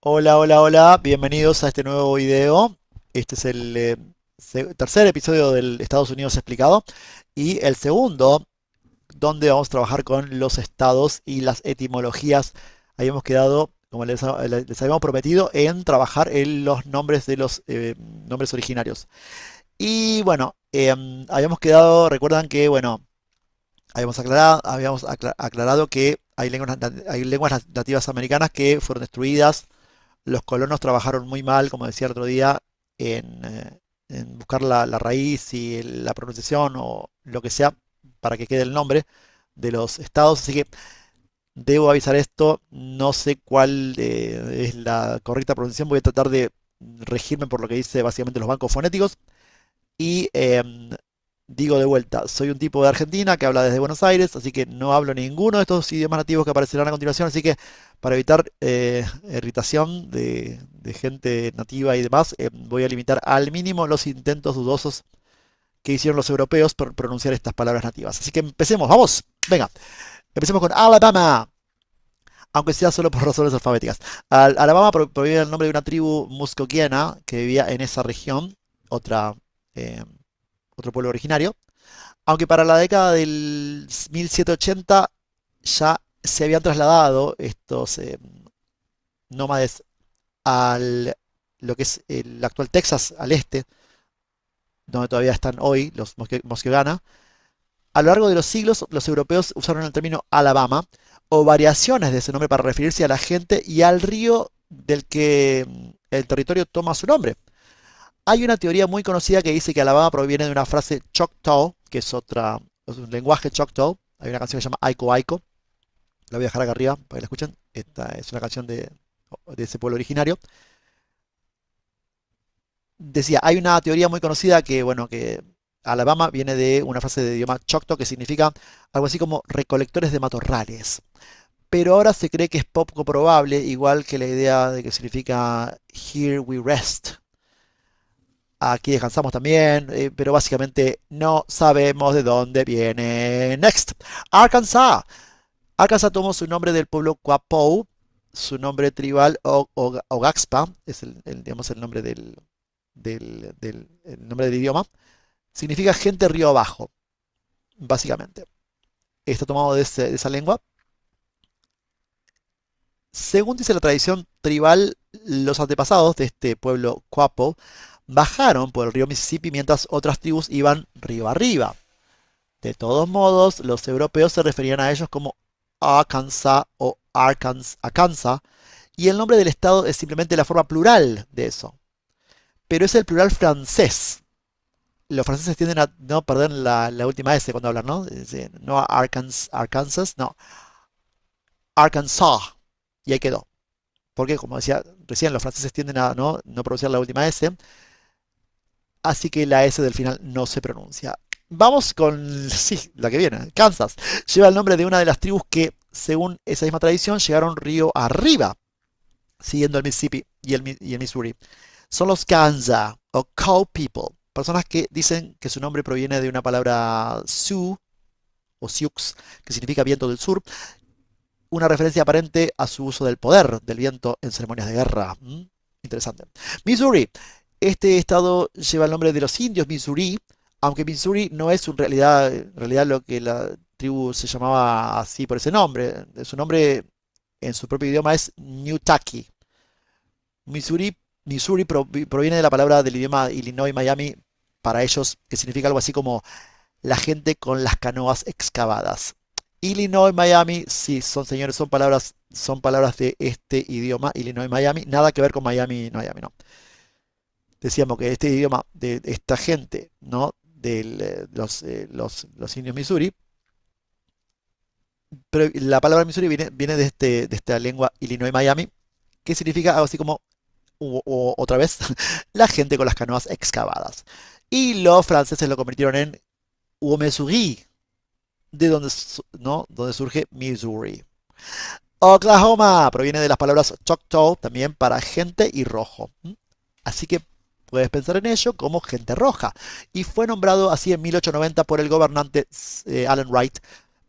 Hola, hola, hola, bienvenidos a este nuevo video. Este es el eh, tercer episodio del Estados Unidos explicado y el segundo donde vamos a trabajar con los estados y las etimologías. Habíamos quedado, como les, habíamos prometido, en trabajar en los nombres de los eh, nombres originarios. Y bueno, em, habíamos quedado, recuerdan que, bueno, habíamos aclarado, habíamos aclarado que hay lenguas nativas americanas que fueron destruidas los colonos trabajaron muy mal, como decía el otro día, en, eh, buscar la, raíz y la pronunciación o lo que sea para que quede el nombre de los estados. Así que debo avisar esto, no sé cuál eh, es la correcta pronunciación, voy a tratar de regirme por lo que dice básicamente los bancos fonéticos. Y em, Digo de vuelta, soy un tipo de Argentina que habla desde Buenos Aires, así que no hablo ninguno de estos idiomas nativos que aparecerán a continuación, así que para evitar eh, irritación de, gente nativa y demás, eh, voy a limitar al mínimo los intentos dudosos que hicieron los europeos por pronunciar estas palabras nativas. Así que empecemos, vamos, venga, empecemos con Alabama aunque sea solo por razones alfabéticas. Alabama proviene el nombre de una tribu muscoquiana que vivía en esa región, otra eh, otro pueblo originario, aunque para la década del 1780 ya se habían trasladado estos eh, nómades al lo que es el actual Texas, al este, donde todavía están hoy los Mosquegana. A lo largo de los siglos, los europeos usaron el término Alabama o variaciones de ese nombre para referirse a la gente y al río del que mm, el territorio toma su nombre. Hay una teoría muy conocida que dice que Alabama proviene de una frase Choctaw, que es otra, un lenguaje Choctaw. Hay una canción que se llama Aiko Aiko. La voy a dejar acá arriba para que la escuchen. Esta es una canción de, de ese pueblo originario. Decía, hay una teoría muy conocida que, bueno, que Alabama viene de una frase de idioma Choctaw que significa algo así como recolectores de matorrales. Pero ahora se cree que es poco probable, igual que la idea de que significa Here we rest, Aquí descansamos también, eh, pero básicamente no sabemos de dónde viene. Next, Arkansas. Arkansas tomó su nombre del pueblo Quapo. su nombre tribal o, Ogaxpa, es el, digamos, el nombre del, del, del nombre del idioma, significa gente río abajo, básicamente. Está tomado de, de esa lengua. Según dice la tradición tribal, los antepasados de este pueblo Quapo bajaron por el río Mississippi mientras otras tribus iban río arriba. De todos modos, los europeos se referían a ellos como Arkansas o Arkansas, y el nombre del estado es simplemente la forma plural de eso. Pero es el plural francés. Los franceses tienden a no perder la, última S cuando hablan, ¿no? No Arkansas, Arkansas, no. Arkansas. Y ahí quedó. Porque, como decía recién, los franceses tienden a no, no pronunciar la última S así que la S del final no se pronuncia. Vamos con, la que viene, Kansas. Lleva el nombre de una de las tribus que, según esa misma tradición, llegaron río arriba, siguiendo el Mississippi y el, Missouri. Son los Kansas, o Cow People, personas que dicen que su nombre proviene de una palabra Sioux, o Sioux, que significa viento del sur, una referencia aparente a su uso del poder del viento en ceremonias de guerra. Mm, interesante. Missouri este estado lleva el nombre de los indios Missouri, aunque Missouri no es en realidad, realidad lo que la tribu se llamaba así por ese nombre. Su nombre en su propio idioma es Newtaki. Missouri, proviene de la palabra del idioma Illinois Miami para ellos, que significa algo así como la gente con las canoas excavadas. Illinois Miami, sí, son señores, son palabras, son palabras de este idioma, Illinois Miami, nada que ver con Miami, Miami, no decíamos que este idioma de esta gente, ¿no? De eh, eh, los, los, indios Missouri, la palabra Missouri viene, viene de, este, esta lengua Illinois-Miami, que significa algo así como, otra vez, la gente con las canoas excavadas. Y los franceses lo convirtieron en Missouri, de donde, ¿no? donde surge Missouri. Oklahoma proviene de las palabras Choctaw, también para gente y rojo. ¿Mm? Así que Puedes pensar en ello como gente roja. Y fue nombrado así en 1890 por el gobernante eh, Alan Wright.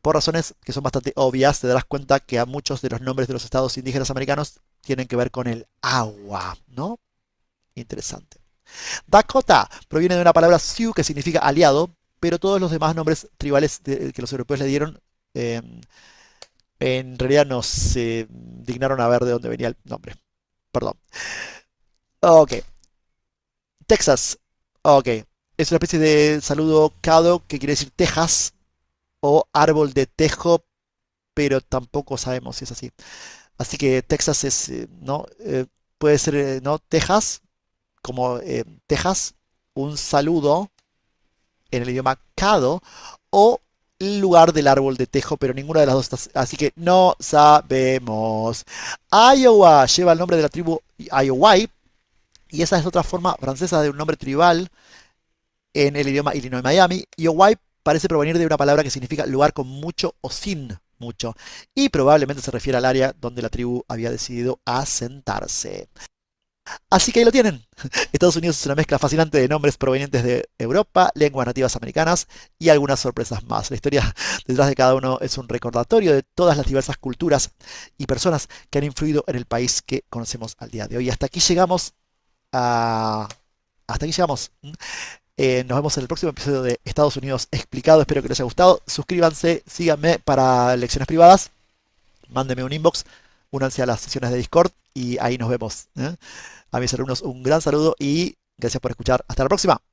Por razones que son bastante obvias, te darás cuenta que a muchos de los nombres de los estados indígenas americanos tienen que ver con el agua, ¿no? Interesante. Dakota proviene de una palabra Sioux que significa aliado, pero todos los demás nombres tribales que los europeos le dieron em, en realidad no se dignaron a ver de dónde venía el nombre. Perdón. Ok, Texas. Ah, ok. Es una especie de saludo cado que quiere decir Texas o árbol de tejo, pero tampoco sabemos si es así. Así que Texas es, eh, ¿no? Eh, puede ser, eh, ¿no? Texas, como Texas, un saludo en el idioma cado o lugar del árbol de tejo, pero ninguna de las dos así que no sabemos. Iowa lleva el nombre de la tribu Iowa, y esa es otra forma francesa de un nombre tribal en el idioma Illinois Miami. Y Owai parece provenir de una palabra que significa lugar con mucho o sin mucho, y probablemente se refiere al área donde la tribu había decidido asentarse. Así que ahí lo tienen. Estados Unidos es una mezcla fascinante de nombres provenientes de Europa, lenguas nativas americanas y algunas sorpresas más. La historia detrás de cada uno es un recordatorio de todas las diversas culturas y personas que han influido en el país que conocemos al día de hoy. Hasta aquí llegamos Ah, hasta aquí llegamos. Eh, nos vemos en el próximo episodio de Estados Unidos Explicado. Espero que les haya gustado. Suscríbanse, síganme para lecciones privadas. Mándenme un inbox, únanse a las sesiones de Discord y ahí nos vemos. ¿eh? A mis alumnos un gran saludo y gracias por escuchar. Hasta la próxima.